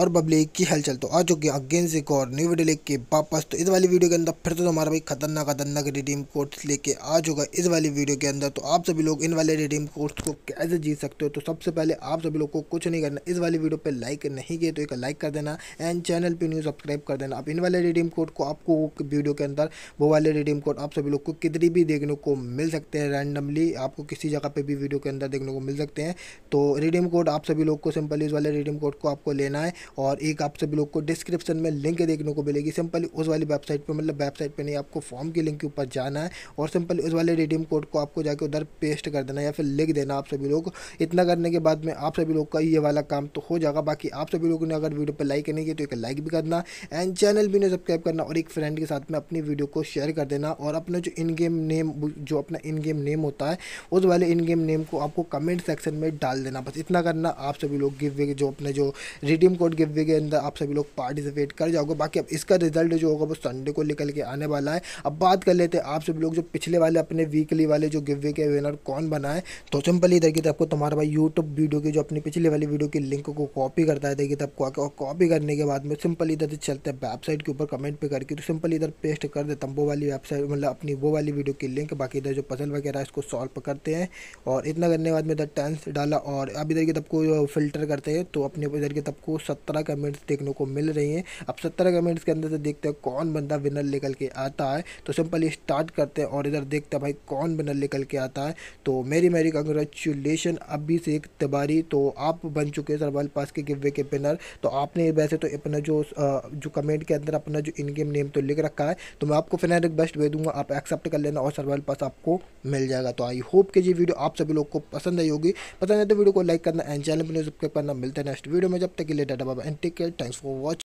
और बबली की हलचल तो आ चुकी है अगेन से एक और न्यू वीडियो लेके वापस तो इस वाली वीडियो के अंदर फिर तो हमारा भाई खतरनाक खतरनाक रिडीम कोड्स लेके आ चुका है इस वाली वीडियो के अंदर तो आप सभी लोग इन वाले रिडीम कोड्स को कैसे जीत सकते हो तो सबसे पहले आप सभी लोग को कुछ नहीं करना इस वाली वीडियो पर लाइक नहीं किए तो एक लाइक कर देना एंड चैनल पर न्यू सब्सक्राइब कर देना आप इन वाले रिडीम कोड को आपको वीडियो के अंदर वो वाले रिडीम कोड आप सभी लोग को कितनी भी देखने को मिल सकते हैं रैंडमली आपको किसी जगह पर भी वीडियो के अंदर देखने को मिल सकते हैं तो रिडीम कोड आप सभी लोग को सिंपली इस वाले रिडीम कोड को आपको लेना है और एक आप सभी लोग को डिस्क्रिप्शन में लिंक देखने को मिलेगी सिंपली उस वाली वेबसाइट पर मतलब वेबसाइट पर नहीं आपको फॉर्म के लिंक के ऊपर जाना है और सिंपली उस वाले रिडीम कोड को आपको जाके उधर पेस्ट कर देना या फिर लिख देना आप सभी लोग इतना करने के बाद में आप सभी लोग का ये वाला काम तो हो जाएगा बाकी आप सभी लोगों ने अगर वीडियो पर लाइक नहीं किया तो एक लाइक भी करना एंड चैनल भी ने सब्सक्राइब करना और एक फ्रेंड के साथ में अपनी वीडियो को शेयर कर देना और अपना जो इन गेम नेम जो अपना इन गेम नेम होता है उस वाले इन गेम नेम को आपको कमेंट सेक्शन में डाल देना बस इतना करना आप सभी लोग गिव जो अपने जो रिडीम कोड गिव वे के अंदर आप सभी लोग पार्टिसिपेट कर जाओगे बाकी अब इसका रिजल्ट जो होगा वो संडे को निकल के आने वाला है अब बात कर लेते हैं आप सभी लोग जो पिछले वाले अपने वीकली वाले जो गिव वे के विनर कौन बनाए तो सिंपल ही देखिए आपको तुम्हारा भाई यूट्यूब वीडियो की जो अपनी पिछले वाली वीडियो की लिंक को कॉपी करता है देखिए आपको आके और कॉपी करने के बाद में सिंपल इधर चलते हैं वेबसाइट के ऊपर कमेंट पर करके तो सिंपल इधर पेस्ट कर देता हूँ वो वाली वेबसाइट मतलब अपनी वो वाली वीडियो की लिंक बाकी इधर जो पजल वगैरह इसको सॉल्व करते हैं और इतना करने के बाद में इधर टेंस डाला और अब इधर की तब को फिल्टर करते हैं तो अपने इधर के तब को सत्तर सत्रह कमेंट्स देखने को मिल रही हैं अब सत्रह कमेंट्स के अंदर से देखते हैं कौन बंदा विनर निकल के आता है तो सिंपली स्टार्ट करते हैं और इधर देखते हैं भाई कौन विनर निकल के आता है तो मेरी मेरी कंग्रेचुलेशन अभी से एक तिवारी तो आप बन चुके हैं सरवाल पास के गिवे के विनर तो आपने वैसे तो अपना जो जो कमेंट के अंदर अपना जो इन गेम नेम तो लिख रखा है तो मैं आपको फिलहाल रिक्वेस्ट दे दूंगा आप एक्सेप्ट कर लेना और सरवाल पास आपको मिल जाएगा तो आई होप कि जी वीडियो आप सभी लोग को पसंद आई होगी पसंद है तो वीडियो को लाइक करना एंड चैनल पर सब्सक्राइब करना मिलता है नेक्स्ट वीडियो में जब तक के लिए data of NTK. Thanks for watching.